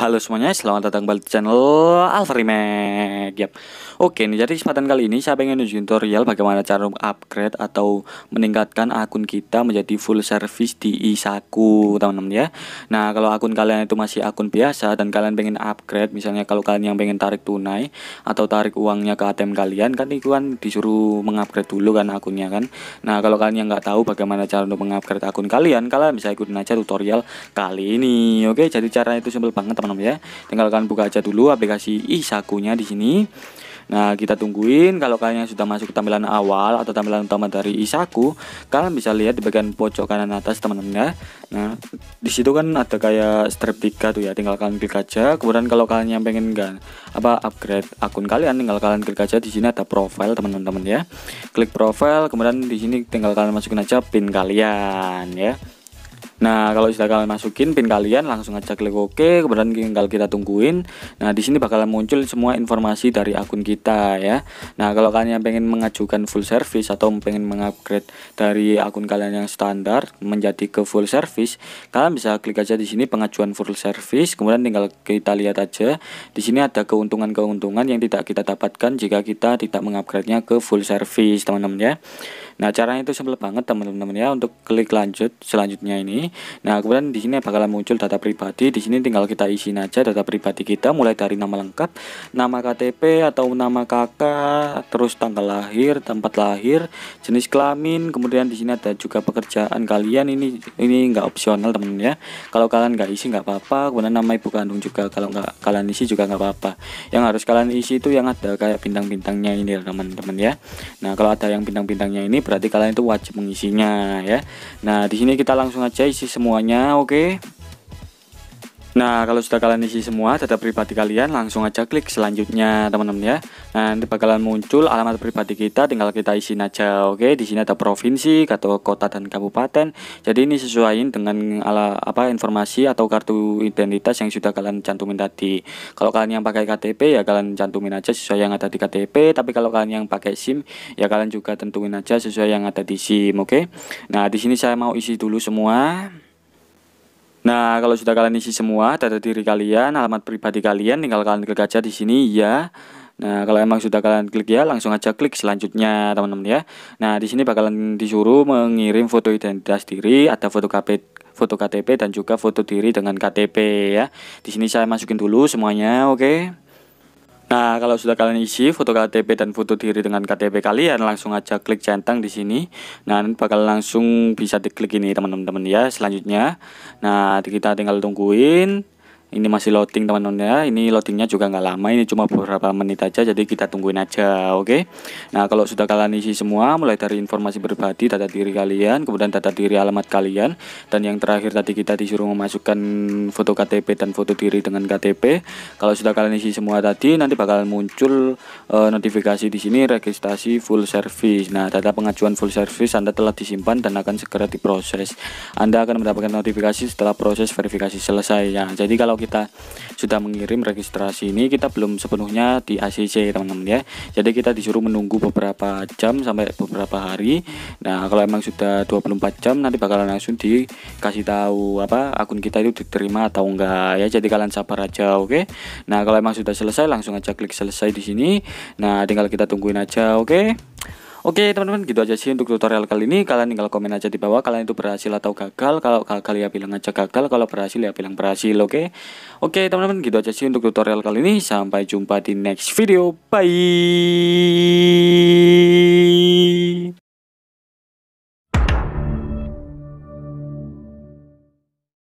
halo semuanya, selamat datang kembali di channel Alpha Remake yep. Oke, nih, jadi kesempatan kali ini saya pengen nunjukin tutorial bagaimana cara upgrade atau meningkatkan akun kita menjadi full service di Isaku teman-teman ya Nah, kalau akun kalian itu masih akun biasa dan kalian pengen upgrade Misalnya kalau kalian yang pengen tarik tunai atau tarik uangnya ke ATM kalian Kan itu kan disuruh mengupgrade dulu kan akunnya kan Nah, kalau kalian yang nggak tahu bagaimana cara untuk mengupgrade akun kalian Kalian bisa ikutin aja tutorial kali ini Oke, jadi caranya itu simpel banget teman-teman ya. Tinggal kalian buka aja dulu aplikasi isakunya di sini. Nah, kita tungguin kalau kalian yang sudah masuk tampilan awal atau tampilan utama dari Isaku, kalian bisa lihat di bagian pojok kanan atas teman-teman ya. Nah, di situ kan ada kayak strip tiga tuh ya, tinggal kalian klik aja. Kemudian kalau kalian yang pengen kan apa upgrade akun kalian tinggal kalian klik aja di sini ada profile teman-teman ya. Klik profile, kemudian di sini tinggal kalian masukin aja pin kalian ya. Nah, kalau sudah kalian masukin pin kalian langsung aja klik oke, OK, kemudian tinggal kita tungguin. Nah, di sini bakalan muncul semua informasi dari akun kita ya. Nah, kalau kalian yang pengen mengajukan full service atau pengen mengupgrade dari akun kalian yang standar menjadi ke full service, kalian bisa klik aja di sini pengajuan full service, kemudian tinggal kita lihat aja. Di sini ada keuntungan-keuntungan yang tidak kita dapatkan jika kita tidak mengupgrade-nya ke full service, teman-teman ya. Nah, caranya itu simple banget teman-teman ya untuk klik lanjut selanjutnya ini. Nah, kemudian di sini bakalan muncul data pribadi. Di sini tinggal kita isi aja data pribadi kita mulai dari nama lengkap, nama KTP atau nama kakak, terus tanggal lahir, tempat lahir, jenis kelamin, kemudian di sini ada juga pekerjaan kalian ini ini nggak opsional teman ya. Kalau kalian nggak isi nggak apa-apa, kemudian nama ibu kandung juga kalau nggak kalian isi juga nggak apa-apa. Yang harus kalian isi itu yang ada kayak bintang-bintangnya ini teman-teman ya. Nah, kalau ada yang bintang-bintangnya ini berarti kalian itu wajib mengisinya ya. Nah, di sini kita langsung aja isi semuanya, oke? Okay? Nah, kalau sudah kalian isi semua data pribadi kalian, langsung aja klik selanjutnya, teman-teman ya. Nah, nanti bakalan muncul alamat pribadi kita, tinggal kita isi aja. Oke, di sini ada provinsi, atau kota dan kabupaten. Jadi ini sesuaiin dengan ala apa informasi atau kartu identitas yang sudah kalian cantumin tadi. Kalau kalian yang pakai KTP ya kalian cantumin aja sesuai yang ada di KTP, tapi kalau kalian yang pakai SIM ya kalian juga tentuin aja sesuai yang ada di SIM, oke? Nah, di sini saya mau isi dulu semua. Nah, kalau sudah kalian isi semua data diri kalian, alamat pribadi kalian, tinggal kalian klik aja di sini ya. Nah, kalau emang sudah kalian klik ya, langsung aja klik selanjutnya, teman-teman ya. Nah, di sini bakalan disuruh mengirim foto identitas diri, ada foto KP foto KTP dan juga foto diri dengan KTP ya. Di sini saya masukin dulu semuanya, oke. Okay? Nah, kalau sudah kalian isi foto KTP dan foto diri dengan KTP kalian, langsung aja klik centang di sini. Nah, nanti bakal langsung bisa diklik ini teman-teman ya selanjutnya. Nah, kita tinggal tungguin ini masih loading teman-teman ya ini loadingnya juga nggak lama ini cuma beberapa menit aja jadi kita tungguin aja oke okay? nah kalau sudah kalian isi semua mulai dari informasi pribadi data diri kalian kemudian data diri alamat kalian dan yang terakhir tadi kita disuruh memasukkan foto KTP dan foto diri dengan KTP kalau sudah kalian isi semua tadi nanti bakalan muncul e, notifikasi di sini registrasi full service nah data pengajuan full service Anda telah disimpan dan akan segera diproses Anda akan mendapatkan notifikasi setelah proses verifikasi selesai ya jadi kalau kita sudah mengirim registrasi ini kita belum sepenuhnya di ACC teman-teman ya jadi kita disuruh menunggu beberapa jam sampai beberapa hari nah kalau emang sudah 24 jam nanti bakalan langsung dikasih tahu apa akun kita itu diterima atau enggak ya jadi kalian sabar aja oke okay? nah kalau emang sudah selesai langsung aja klik selesai di sini nah tinggal kita tungguin aja oke okay? Oke teman-teman gitu aja sih untuk tutorial kali ini Kalian tinggal komen aja di bawah kalian itu berhasil atau gagal Kalau gagal ya bilang aja gagal Kalau berhasil ya bilang berhasil oke Oke teman-teman gitu aja sih untuk tutorial kali ini Sampai jumpa di next video Bye